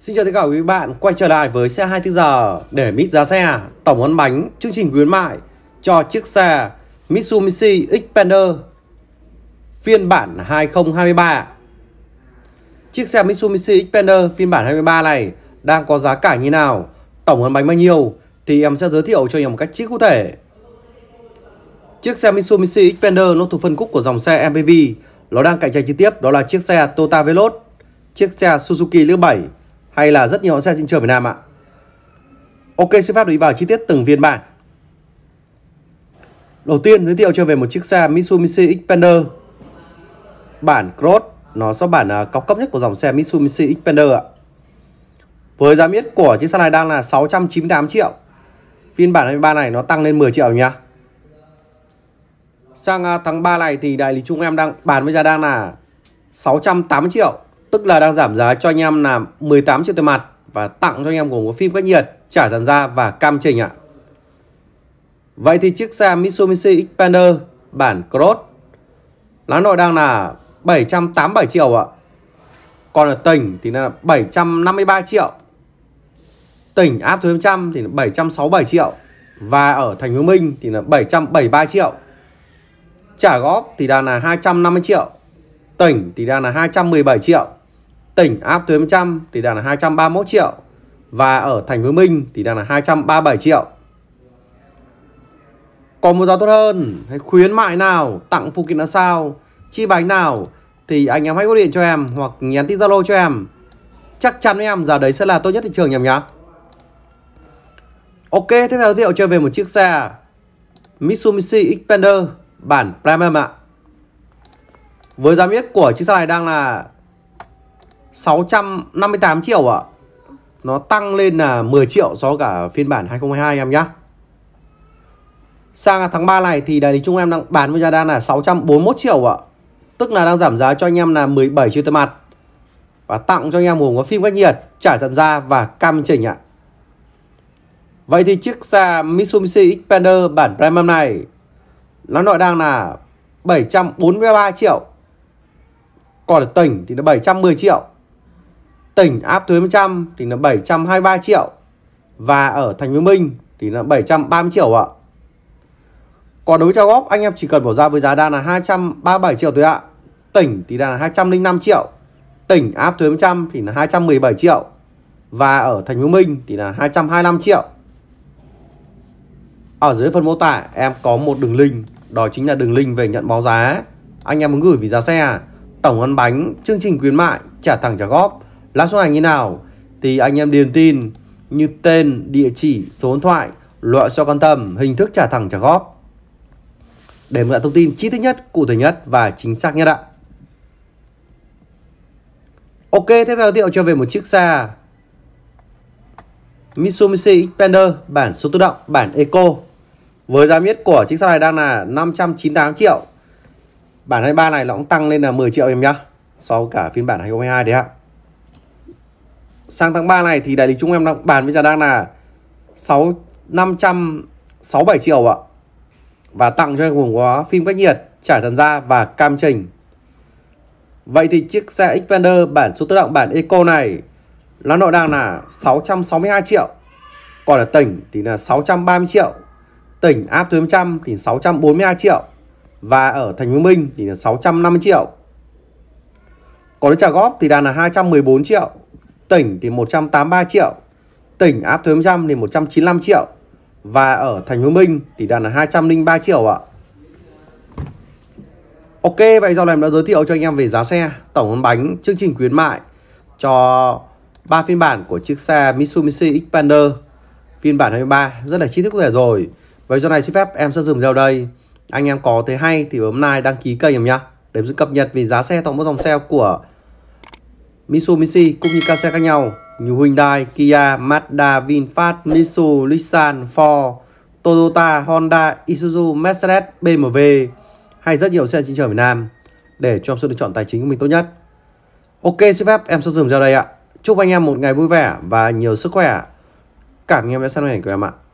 Xin chào tất cả quý bạn quay trở lại với xe 24 giờ để mít giá xe, tổng ăn bánh, chương trình khuyến mại cho chiếc xe Mitsubishi Xpander phiên bản 2023. Chiếc xe Mitsubishi Xpander phiên bản 23 này đang có giá cả như nào, tổng ăn bánh bao nhiêu thì em sẽ giới thiệu cho anh em một cách chi cụ thể. Chiếc xe Mitsubishi Xpander nó thuộc phân khúc của dòng xe MPV, nó đang cạnh tranh trực tiếp đó là chiếc xe Toyota Veloz, chiếc xe Suzuki Lữ 7 hay là rất nhiều hãng xe trên trường Việt Nam ạ. Ok, xin phép đi vào chi tiết từng phiên bản. Đầu tiên giới thiệu cho về một chiếc xe Mitsubishi Xpander bản Cross, nó sẽ bản à, cao cấp nhất của dòng xe Mitsubishi Xpander ạ. Với giá miết của chiếc xe này đang là 698 triệu. Phiên bản 23 này nó tăng lên 10 triệu nhá. Sang à, tháng 3 này thì đại lý chung em đang bán với giá đang là 680 triệu Tức là đang giảm giá cho anh em là 18 triệu tiền mặt và tặng cho anh em gồm có phim cách nhiệt, trả dàn da và cam chỉnh ạ. Vậy thì chiếc xe Mitsubishi Xpander bản Cross lá nội đang là 787 triệu ạ. Còn ở tỉnh thì là 753 triệu. Tỉnh áp thuế 100 thì là 767 triệu và ở thành phố Minh thì là 773 triệu. Trả góp thì đang là 250 triệu. Tỉnh thì đang là 217 triệu tỉnh áp thuế 100 thì đạt là 231 triệu và ở thành phố Minh thì đạt là 237 triệu. Còn một giá tốt hơn hay khuyến mại nào, tặng phụ kiện là sao, chi bánh nào thì anh em hãy gọi điện cho em hoặc nhắn tin Zalo cho em. Chắc chắn với em giá đấy sẽ là tốt nhất thị trường nhầm nhá. Ok, tiếp theo giới thiệu cho về một chiếc xe Mitsubishi Xpander bản Premium ạ. Với giá miết của chiếc xe này đang là 658 triệu ạ. Nó tăng lên là 10 triệu so cả phiên bản 2022 em nhá. Sang tháng 3 này thì đại lý chúng em đang bán với giá đang là 641 triệu ạ. Tức là đang giảm giá cho anh em là 17 triệu tiền mặt. Và tặng cho anh em gồm có phim cách nhiệt, trả dần ra và cam chỉnh ạ. Vậy thì chiếc xe Mitsubishi Xpander bản Premium này nó nội đang là 743 triệu. Còn ở tỉnh thì nó 710 triệu tỉnh áp thuế 100 thì là 723 triệu và ở thành phố Minh thì là 730 triệu ạ. Còn đối với trao góp anh em chỉ cần bỏ ra với giá đa là 237 triệu thôi ạ. Tỉnh thì đa là 205 triệu. Tỉnh áp thuế 100 thì là 217 triệu và ở thành phố Minh thì là 225 triệu. Ở dưới phần mô tả em có một đường link, đó chính là đường link về nhận báo giá. Anh em muốn gửi vì giá xe, tổng ăn bánh, chương trình khuyến mại, trả thẳng trả góp là số ảnh như nào thì anh em điền tin như tên, địa chỉ, số điện thoại, loại cho quan tâm, hình thức trả thẳng trả góp. Để mượn thông tin chi tiết nhất, cụ thể nhất và chính xác nhất ạ. Ok, tiếp theo giới thiệu cho về một chiếc xe Mitsubishi Xpander bản số tự động, bản Eco. Với giá miết của chiếc xe này đang là 598 triệu. Bản 23 này nó cũng tăng lên là 10 triệu em nhá. So với cả phiên bản 2022 đấy ạ sang tháng 3 này thì đại lý chúng em đang bàn bây giờ đang là 6 567 triệu ạ. Và tặng cho gồm có phim cách nhiệt, trải trần da và cam trình. Vậy thì chiếc xe Xpander bản số tự động bản Eco này nó nội đang là 662 triệu. Còn ở tỉnh thì là 630 triệu. Tỉnh áp thuế 100 thì 642 triệu. Và ở thành phố Minh thì là 650 triệu. Còn trả góp thì đang là 214 triệu tỉnh thì 183 triệu, tỉnh áp thuế trăm thì 195 triệu và ở thành phố Minh thì đang là 203 triệu ạ. Ok, vậy do này đã giới thiệu cho anh em về giá xe, tổng con bánh, chương trình khuyến mại cho ba phiên bản của chiếc xe Mitsubishi Xpander phiên bản 23 rất là chi tiết cụ thể rồi. Vậy do này xin phép em sẽ dừng video đây. Anh em có thấy hay thì bấm like đăng ký kênh em nhá để cập nhật về giá xe tổng một dòng xe của Mitsubishi cũng như các xe khác nhau như Hyundai, Kia, Mazda, VinFast, Mitsubishi, Nissan, Ford, Toyota, Honda, Isuzu, Mercedes, BMW hay rất nhiều xe trên trường Việt Nam để cho em sự lựa chọn tài chính của mình tốt nhất. Ok xin phép em sẽ dừng ra đây ạ. Chúc anh em một ngày vui vẻ và nhiều sức khỏe. Cảm ơn em đã xem hình ảnh của em ạ.